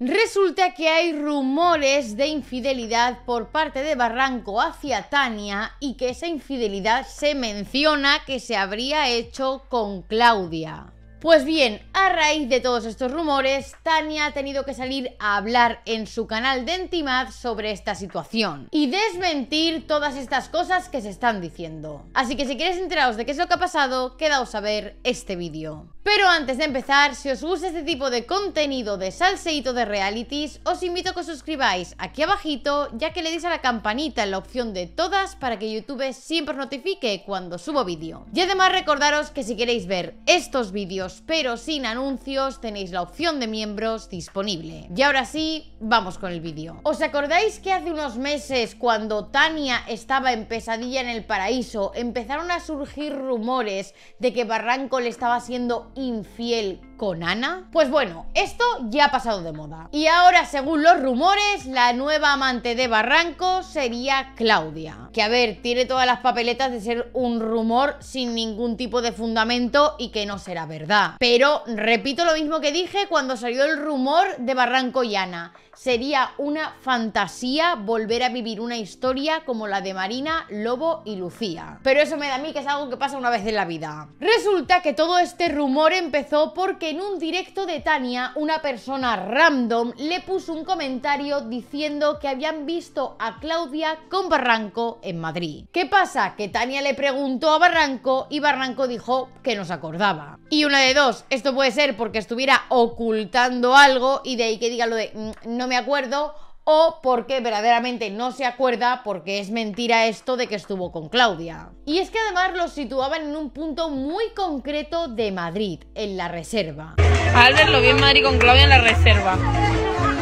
Resulta que hay rumores de infidelidad por parte de Barranco hacia Tania y que esa infidelidad se menciona que se habría hecho con Claudia. Pues bien, a raíz de todos estos rumores, Tania ha tenido que salir a hablar en su canal de Entimad sobre esta situación y desmentir todas estas cosas que se están diciendo. Así que si queréis enteraros de qué es lo que ha pasado, quedaos a ver este vídeo. Pero antes de empezar, si os gusta este tipo de contenido de salseíto de realities, os invito a que os suscribáis aquí abajito, ya que le deis a la campanita en la opción de todas para que YouTube siempre os notifique cuando subo vídeo. Y además recordaros que si queréis ver estos vídeos pero sin anuncios, tenéis la opción de miembros disponible. Y ahora sí, vamos con el vídeo. ¿Os acordáis que hace unos meses, cuando Tania estaba en Pesadilla en el Paraíso, empezaron a surgir rumores de que Barranco le estaba haciendo infiel con Ana? Pues bueno, esto ya ha pasado de moda. Y ahora, según los rumores, la nueva amante de Barranco sería Claudia. Que a ver, tiene todas las papeletas de ser un rumor sin ningún tipo de fundamento y que no será verdad. Pero repito lo mismo que dije cuando salió el rumor de Barranco y Ana. Sería una fantasía volver a vivir una historia como la de Marina, Lobo y Lucía. Pero eso me da a mí que es algo que pasa una vez en la vida. Resulta que todo este rumor empezó porque en un directo de Tania, una persona random le puso un comentario diciendo que habían visto a Claudia con Barranco en Madrid. ¿Qué pasa? Que Tania le preguntó a Barranco y Barranco dijo que no se acordaba. Y una de dos, esto puede ser porque estuviera ocultando algo y de ahí que diga lo de mm, no me acuerdo o porque verdaderamente no se acuerda porque es mentira esto de que estuvo con Claudia. Y es que además lo situaban en un punto muy concreto de Madrid, en la reserva. Albert lo vi en Madrid con Claudia en la reserva.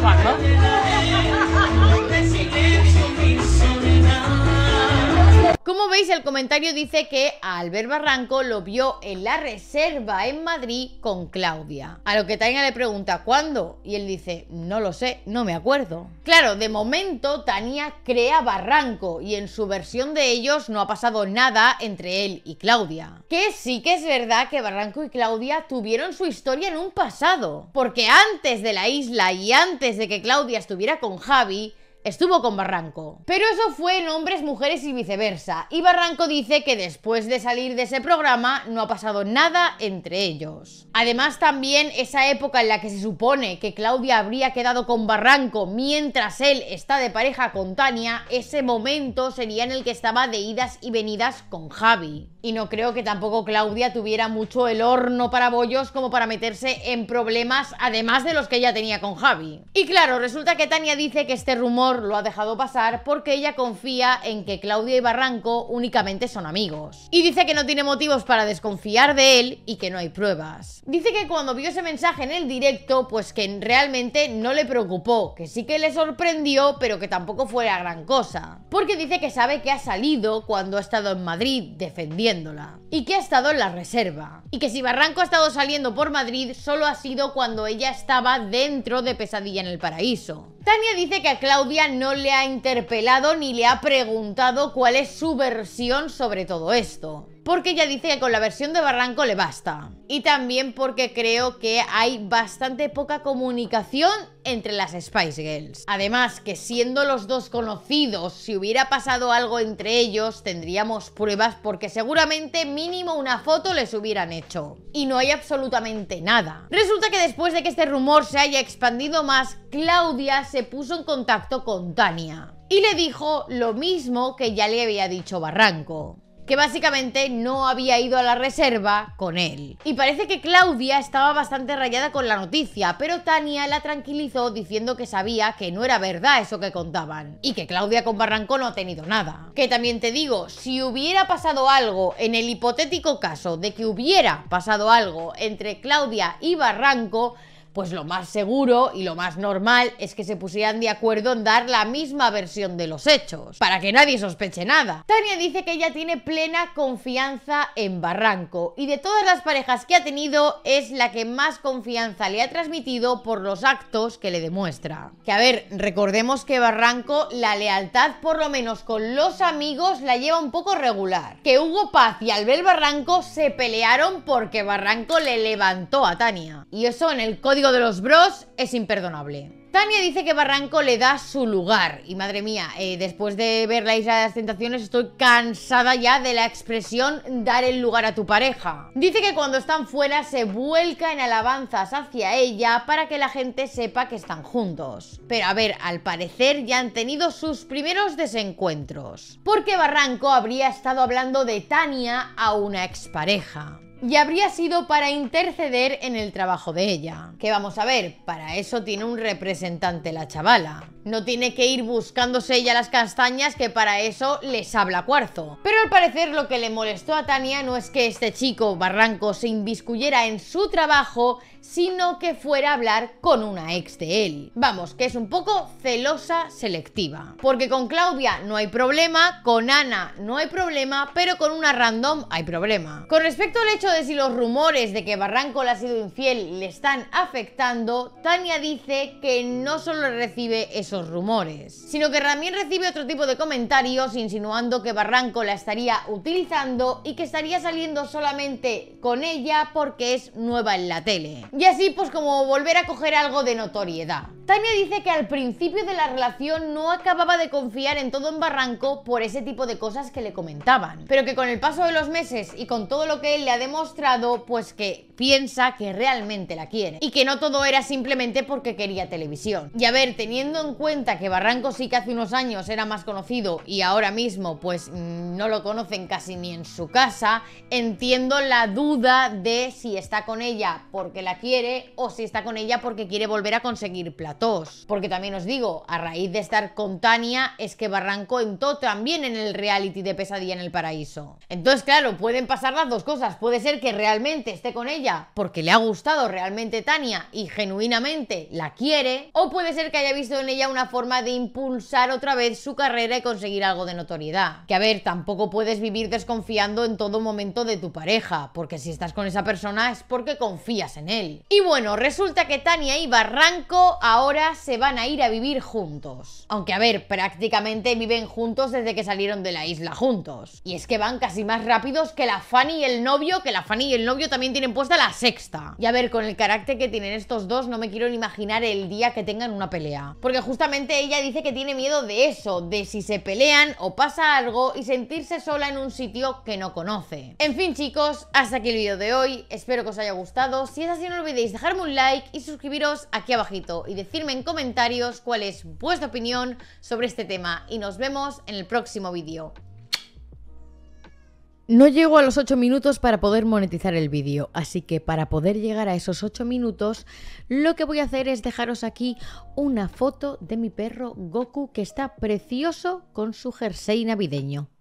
¿Cuándo? Como veis, el comentario dice que Albert Barranco lo vio en la reserva en Madrid con Claudia. A lo que Tania le pregunta ¿cuándo? Y él dice, no lo sé, no me acuerdo. Claro, de momento Tania crea Barranco y en su versión de ellos no ha pasado nada entre él y Claudia. Que sí que es verdad que Barranco y Claudia tuvieron su historia en un pasado. Porque antes de la isla y antes de que Claudia estuviera con Javi, estuvo con Barranco. Pero eso fue en hombres, mujeres y viceversa. Y Barranco dice que después de salir de ese programa no ha pasado nada entre ellos. Además también esa época en la que se supone que Claudia habría quedado con Barranco mientras él está de pareja con Tania, ese momento sería en el que estaba de idas y venidas con Javi y no creo que tampoco Claudia tuviera mucho el horno para bollos como para meterse en problemas, además de los que ella tenía con Javi. Y claro, resulta que Tania dice que este rumor lo ha dejado pasar porque ella confía en que Claudia y Barranco únicamente son amigos. Y dice que no tiene motivos para desconfiar de él y que no hay pruebas. Dice que cuando vio ese mensaje en el directo, pues que realmente no le preocupó, que sí que le sorprendió, pero que tampoco fue gran cosa. Porque dice que sabe que ha salido cuando ha estado en Madrid defendiendo y que ha estado en la reserva. Y que si Barranco ha estado saliendo por Madrid, solo ha sido cuando ella estaba dentro de Pesadilla en el Paraíso. Tania dice que a Claudia no le ha interpelado ni le ha preguntado cuál es su versión sobre todo esto. Porque ella dice que con la versión de Barranco le basta. Y también porque creo que hay bastante poca comunicación entre las Spice Girls. Además, que siendo los dos conocidos, si hubiera pasado algo entre ellos, tendríamos pruebas porque seguramente mínimo una foto les hubieran hecho. Y no hay absolutamente nada. Resulta que después de que este rumor se haya expandido más, Claudia se puso en contacto con Tania. Y le dijo lo mismo que ya le había dicho Barranco que básicamente no había ido a la reserva con él. Y parece que Claudia estaba bastante rayada con la noticia, pero Tania la tranquilizó diciendo que sabía que no era verdad eso que contaban y que Claudia con Barranco no ha tenido nada. Que también te digo, si hubiera pasado algo en el hipotético caso de que hubiera pasado algo entre Claudia y Barranco, pues lo más seguro y lo más normal es que se pusieran de acuerdo en dar la misma versión de los hechos, para que nadie sospeche nada. Tania dice que ella tiene plena confianza en Barranco y de todas las parejas que ha tenido es la que más confianza le ha transmitido por los actos que le demuestra. Que a ver, recordemos que Barranco la lealtad por lo menos con los amigos la lleva un poco regular. Que Hugo Paz y Albel Barranco se pelearon porque Barranco le levantó a Tania. Y eso en el código de los bros es imperdonable. Tania dice que Barranco le da su lugar. Y madre mía, eh, después de ver la Isla de las Tentaciones estoy cansada ya de la expresión dar el lugar a tu pareja. Dice que cuando están fuera se vuelca en alabanzas hacia ella para que la gente sepa que están juntos. Pero a ver, al parecer ya han tenido sus primeros desencuentros. Porque Barranco habría estado hablando de Tania a una expareja y habría sido para interceder en el trabajo de ella. Que vamos a ver, para eso tiene un representante la chavala. No tiene que ir buscándose ella las castañas que para eso les habla Cuarzo. Pero al parecer lo que le molestó a Tania no es que este chico Barranco se inviscuyera en su trabajo, sino que fuera a hablar con una ex de él. Vamos, que es un poco celosa selectiva. Porque con Claudia no hay problema, con Ana no hay problema, pero con una random hay problema. Con respecto al hecho de si los rumores de que Barranco le ha sido infiel le están afectando, Tania dice que no solo recibe eso rumores, sino que también recibe otro tipo de comentarios insinuando que Barranco la estaría utilizando y que estaría saliendo solamente con ella porque es nueva en la tele. Y así pues como volver a coger algo de notoriedad. Tania dice que al principio de la relación no acababa de confiar en todo en Barranco por ese tipo de cosas que le comentaban, pero que con el paso de los meses y con todo lo que él le ha demostrado, pues que piensa que realmente la quiere y que no todo era simplemente porque quería televisión. Y a ver, teniendo en cuenta que Barranco sí que hace unos años era más conocido y ahora mismo pues mm, no lo conocen casi ni en su casa, entiendo la duda de si está con ella porque la quiere o si está con ella porque quiere volver a conseguir plata. Porque también os digo, a raíz de estar con Tania, es que Barranco entró también en el reality de Pesadilla en el Paraíso. Entonces, claro, pueden pasar las dos cosas. Puede ser que realmente esté con ella porque le ha gustado realmente Tania y genuinamente la quiere, o puede ser que haya visto en ella una forma de impulsar otra vez su carrera y conseguir algo de notoriedad. Que a ver, tampoco puedes vivir desconfiando en todo momento de tu pareja, porque si estás con esa persona es porque confías en él. Y bueno, resulta que Tania y Barranco ahora ahora se van a ir a vivir juntos. Aunque a ver, prácticamente viven juntos desde que salieron de la isla juntos. Y es que van casi más rápidos que la Fanny y el novio, que la Fanny y el novio también tienen puesta la sexta. Y a ver, con el carácter que tienen estos dos, no me quiero ni imaginar el día que tengan una pelea. Porque justamente ella dice que tiene miedo de eso, de si se pelean o pasa algo y sentirse sola en un sitio que no conoce. En fin chicos, hasta aquí el vídeo de hoy, espero que os haya gustado. Si es así no olvidéis dejarme un like y suscribiros aquí abajito y decir decirme en comentarios cuál es vuestra opinión sobre este tema y nos vemos en el próximo vídeo. No llego a los 8 minutos para poder monetizar el vídeo, así que para poder llegar a esos 8 minutos, lo que voy a hacer es dejaros aquí una foto de mi perro Goku que está precioso con su jersey navideño.